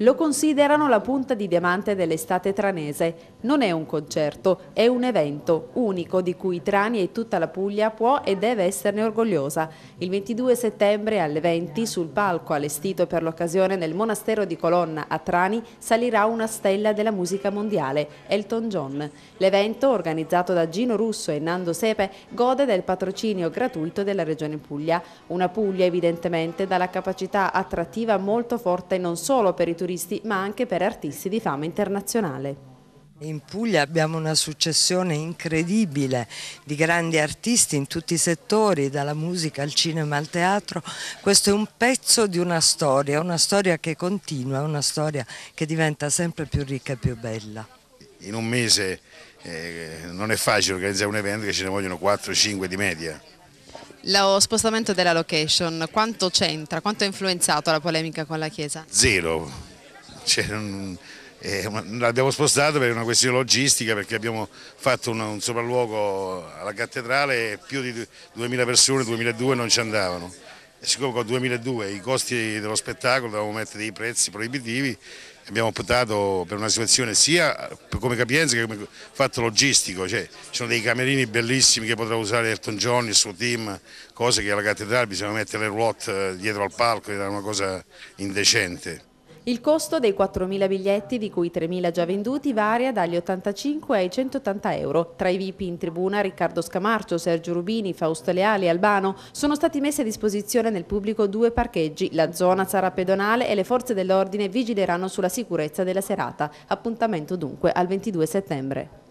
Lo considerano la punta di diamante dell'estate tranese. Non è un concerto, è un evento unico di cui Trani e tutta la Puglia può e deve esserne orgogliosa. Il 22 settembre alle 20 sul palco allestito per l'occasione nel monastero di Colonna a Trani salirà una stella della musica mondiale, Elton John. L'evento, organizzato da Gino Russo e Nando Sepe, gode del patrocinio gratuito della Regione Puglia. Una Puglia evidentemente dalla capacità attrattiva molto forte non solo per i turisti turisti ma anche per artisti di fama internazionale. In Puglia abbiamo una successione incredibile di grandi artisti in tutti i settori, dalla musica al cinema al teatro. Questo è un pezzo di una storia, una storia che continua, una storia che diventa sempre più ricca e più bella. In un mese eh, non è facile organizzare un evento che ce ne vogliono 4-5 di media. Lo spostamento della location, quanto c'entra, quanto ha influenzato la polemica con la Chiesa? Zero, un, cioè, eh, l'abbiamo spostato per una questione logistica perché abbiamo fatto un, un sopralluogo alla cattedrale e più di 2000 persone, 2002 non ci andavano. E siccome con 2002 i costi dello spettacolo dovevamo mettere dei prezzi proibitivi, abbiamo optato per una situazione sia come capienza che come fatto logistico, cioè ci sono dei camerini bellissimi che potrà usare Elton John, il suo team, cose che alla cattedrale bisogna mettere le ruote eh, dietro al palco, era una cosa indecente. Il costo dei 4.000 biglietti, di cui 3.000 già venduti, varia dagli 85 ai 180 euro. Tra i VIP in tribuna Riccardo Scamarcio, Sergio Rubini, Fausto Leali e Albano sono stati messi a disposizione nel pubblico due parcheggi. La zona sarà pedonale e le forze dell'ordine vigileranno sulla sicurezza della serata. Appuntamento dunque al 22 settembre.